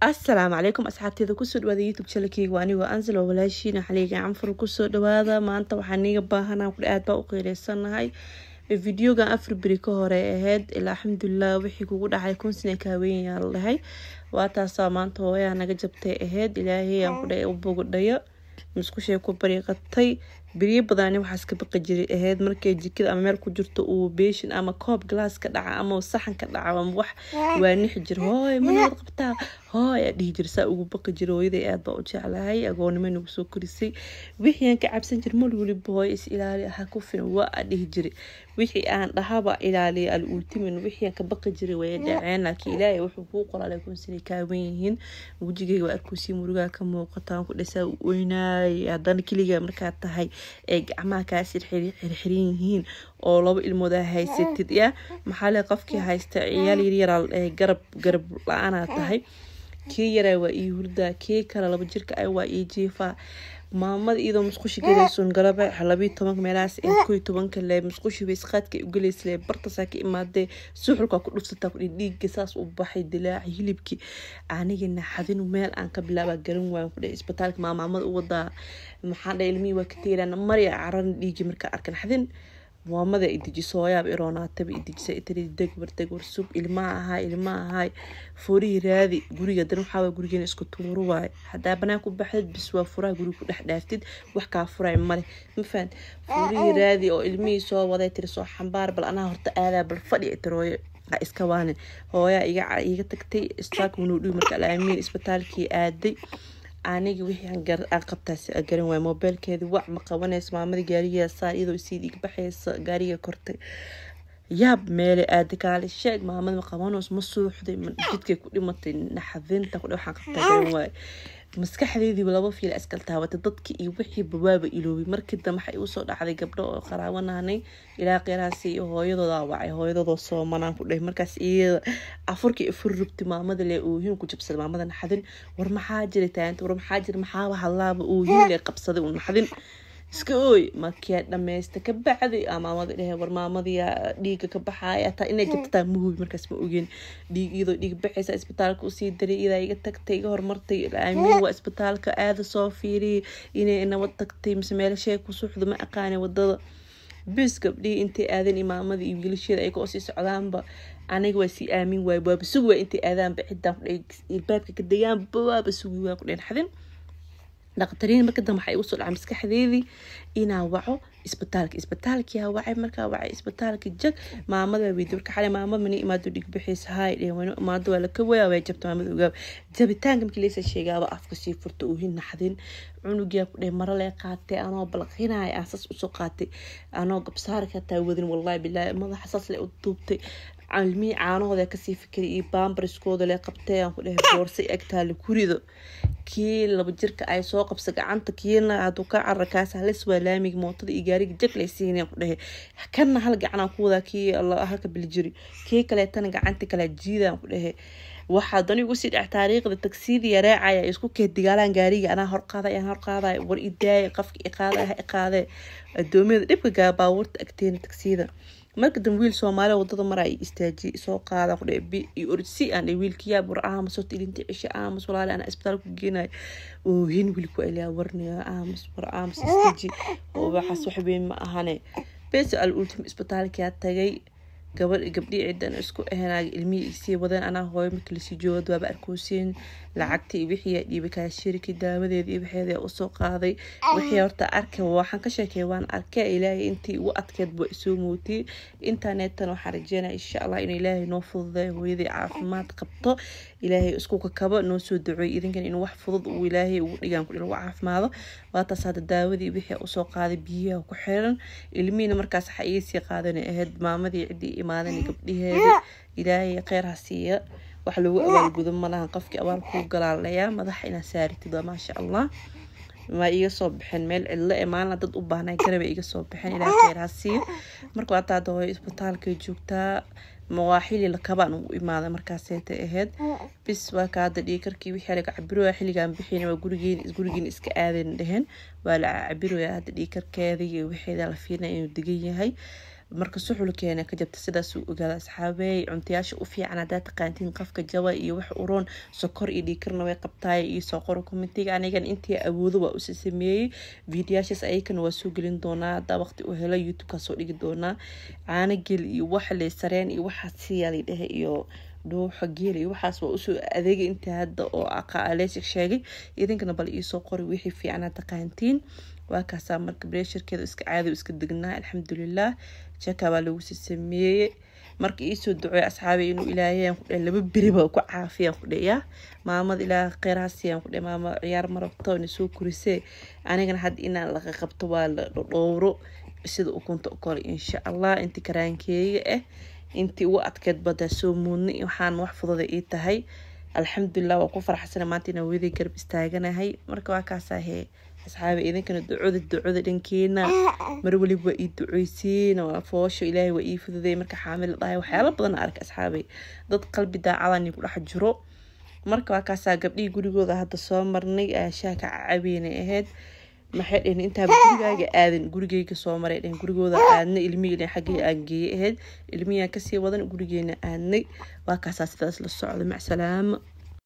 asalaamu calaykum asxaabteeda kusoo dhawaada youtube channelkeyga waa anigoo ansalo walaashiina xaliiga canfur kusoo dhawaada maanta waxaa niga baahanaa kudhe aad baa u qiireysanahay videoga afar beri ka hore ahayd ilaa alxamdulilah wixii kugu dhacay kunsina ka haweenyaa la waa taasaa maanta hooyaa naga jabtay ahayd ilaahayaan kudhe u bogodhayo musqushay ku bariqatay beriyo badaani waxaas ka baqi jiri ahayd markay jikada ama meel ku jirto uu beeshin ama koob glaas ka dhaca ama saxan ka dhaca ama wax waanixi jir hooy manaad qabtaa hooy aa dhihi jir saa ugu baqi jira hooyaday aad baa u jeclahay agoonimo nagu soo korisay wixii aan ka cabsan jir mar weliba hooy is ilaali aha ku filan waa aa dhihi jira wixii aan dhahaba ilaaliya al ultimin wixii aan ka baqi jiray way dhaceen laakiin ilaahay wuxuu kuu qoraa laakiin kaaban yihiin wejigayga waa murugaa ka muuqata ku dhesaa u haddana keligaa markaa tahay ee gacmaha kaasir xirxiran yihiin oo laba ilmooda haysatid ya maxaale qofkii haysta ciyaal yaryara eh, garab garab la-aanaa tahay kii yaraa waa ii hurdaa kii kale laba jirka ay waa ii jiifaa maamada iyadoo musqusha gelaysoon galabay labiyo tobanka meelahaas ee tobanka le musqusha weysqaadka u galaysalee bartaasaa ka imaadee suxulkaa ku dhufsataa kudhin dhiigga saas u baxay dilaaci hilibkii anigana xadinu meel aan ka bilaaba garan waayan kudhe isbitaalka maamaamada u wadaa maxaa dha ilmihii waa ka teelaan mari caran dhiigii markaa arkan xadin moomada idijiso hooyaaba iroonaataba idijisa itiri degbar degbar sub ilmaa ahaay ilmaa ahaay foorihii raadi guriga dan waxaa gurigeena isku tuuru waaye hadaa banaan ku baxdid bis waa furaha guriga ku dhex dhaaftid wax kaa furay male mafaan foorihii raadi oo ilmihii soo waday tiri soo xambaar bal anaa horta aadaa bal fadhi tirooye iska waanin hooyaa iga tagtay istaak wanuu marka alaamiin isbitaalkii aaday aniga wixii aan garan waay moobeelkeedi wac ma qabanayso maamada gaariga saar iyadoo isiid iga baxaysa gaariga kortay yaab meele aadakaale sheeg maamada ma qabanoos ma suuxday jidkay ku dhimatay naxadinta kudhe waxaan qabtaa garan waaye maskaxdeediiba laba fiil askal taabatay dadkii iyo wixii bawaaba iloobay markii dambe waxay usoo dhacday gabdho oo qaraawanaanay ilaa qiraasi iyo hooyadoodaa wacay hooyadoodo soomanaan ku dhahay markaas iyada afurkii ifur rubti maamada le hin ku jabsaday maamada naxdin war maxaa jiray taanta war maxaa jira maxaaba hadlaaba oohin le qabsaday un naxdin iska ooy makiyaa dhamaysta ka bacday ah, maamadi dhehe war maamadia dhiiga ka baxaya taa inay jabtataa hmm. mahubi markaas ma ogeen dhiig iyadoo dhiig baxaysa isbitaalka usii daray idaa iga tagtay iga hormartay amiin waa isbitaalka aada soo fiiriy inay nabad tagtay mise meelashee ku suuxda ma aqaana wadada bis gabdhihii intay aadeen imaamadii iyo wiilasheeda ayagoo sii socdaanba aniga waa sii aamin waay waaba sugi waa intay aadaanba cidaan kudh ilbaabka ka degaan bawaaba sugi waa kudheen xadin dhaqtariin markadambe waxaa igu soo dhaca maskaxdeedii inaa waco isbitaalka isbitaalkiyaa wacay markaa wacay isbitaalka jag maamada weydi marka xale maama mana imaado dhigbixiisa haay dheewano imaado waa laka weya waa jabta maamada ogaaba jabitaanka markii laysa sheegaaba afka sii furta uu hinaxdin cunugiyaa ku dheh mara lee qaatay anoo balqinaya aan saas usoo qaatay anoo gabsaarka hataa wadin wallaahi bilaahi madaxa saas lee u duubtay caalmihii caanahooda kasii fikray iyo baambariskooda lee qabtee aan ku dhehe boorsay agtaala kurido kii laba jirka ay soo qabsa gacanta kiina haduu ka cararkaas halis waa laamiga mootada iyo gaariga jaglaysiinaan ku dhehe kanna hal gacanaan ku wadaa kii halka biljiri kii kaleetana gacanti kale jiidaan ku dhehe waxaa dan sii dhex taariikhda tagsiida yareecaya isku kee digaalaan gaariga anaa horqaaday aan horqaaday war idaaya qafka iqaadaah iqaadee adoomiyada dhibka gaabaabuurta agteena tagsiida marka dambe wiil soomaali wadada mara ay istaajiye soo qaada kudhe b iyo ordsi aan dhe wiilka bur aamas horta ilinta cishe aamas walaali ana isbitaalku geenay oo hin wiilku ilaa warnaya aamas war aamas istaaji oo waxaas waxweyn ma ahane besa al ultim isbitaalkaa tagay gabdhii cidan isku ahanaaga ilmihii isii wadeen anaa hooyo markii lasii joogad waaba arkoosiin lacagtii iyo wixiiyaa dhiiba kaashiriki daawadeeda iyo waxeeda usoo qaaday wixii horta arka waxaan ka sheekeey waan arka ilaahay intii ugu adkeed baa isoo mootiyey internetan waxaan rajeynaya insha allah inuu ilaahay noo fududeeyo hooyadii caafimaad qabto ilaahay isku kakaba noo soo duceey idinkan inuu wax fudud uu ilaahay ugu dhigaan ku lagu caafimaado waataas hadda daawadii wixii usoo qaaday biyaha ku xiran ilmihiina markaas waxa iisii qaadana ahayd maamadii ciddii imaadan gabdhaheeda ilaahay kheyr ha siiya wax lagu abaalgudo malahan qofkii abaal kuu galaalayaa madaxa inaa saaritid maasha allah ma iga soo baxeen meel cidlo ee eh, maalina dad u baahnay garabay iga soo baxeen ilaa kheyr ha siiya marka waataa hooyo isbitaalkay joogtaa mawaaxili lakabaan u imaaday markaaseytay ahayd bis waa ka hadda dhihi karkii wixii laga cabiroya xilligaan bixin waa gurigeena iska aadayn dheheen waa la cabiroya hadda dhihi karkeeda iyo la fiirnaya inuu degan yahay marka suxulkeena ka jabta sidaas u ogaada asxaabeey cuntayaasha u fiican haddaa taqaantiin qafka jaba iyo wax uroon sokor iyo dhiikarna way qabtaay iyo soo qoro komitiga anigan intii awoodo waa usi sameeyey fiidiyaashaas ayakana waa soo gelin doonaa haddaa waqti u helo youtube soo dhigi doonaa caanogel iyo wax leysareen iyo waxaa siyaali dhehe iyo dhuuxa geela iyo waxaas waa usoo adeega inta hadda oo aqaalesig sheegay idinkana bal iisoo qori wixii fiican taqaantiin waa marka breshirkeeda iska caadi iska degnaa alxamdulilah jaka baa lagu sii marka iisoo ducey asxaabay inuu ilaahay laba beriba ku caafiyaan ku dheyaa maamada ilaa kheyraasiyan ku dhe maama ciyaar marabto ina soo anigana hadda inaan laqa qabto waa la dhowro sida ukunta u kale insha allah inta karaankeega ah eh, intii ugu adkeed badaa soo muudnay waxaan wax fudada ii tahay alxamdulilah waa ku faraxsana maanta inaan weday garab istaaganahay marka waa kaasaa hee idinkana ducoda ducoda dhankeena ah. mar weliba waa ii duceysiina waa foosho ilaahay waa ii fududay marka xaamil dhahay waxyaala badan ark asxaabay dad qalbi daacadani ku dhex jiro marka waa kaasaa gabdhihii gurigooda hadda soo marnay aashaha ka cacabeynay ahayd maxay dheheen intaaba gurigaaga aadan gurigeyga soo maray dhehen gurigooda aadnay ilmihii xaggii aan geeye ahayd ilmihiyaan kasii wadan gurigeena aadnay waa kaasaa sidaas la socda macsalaamo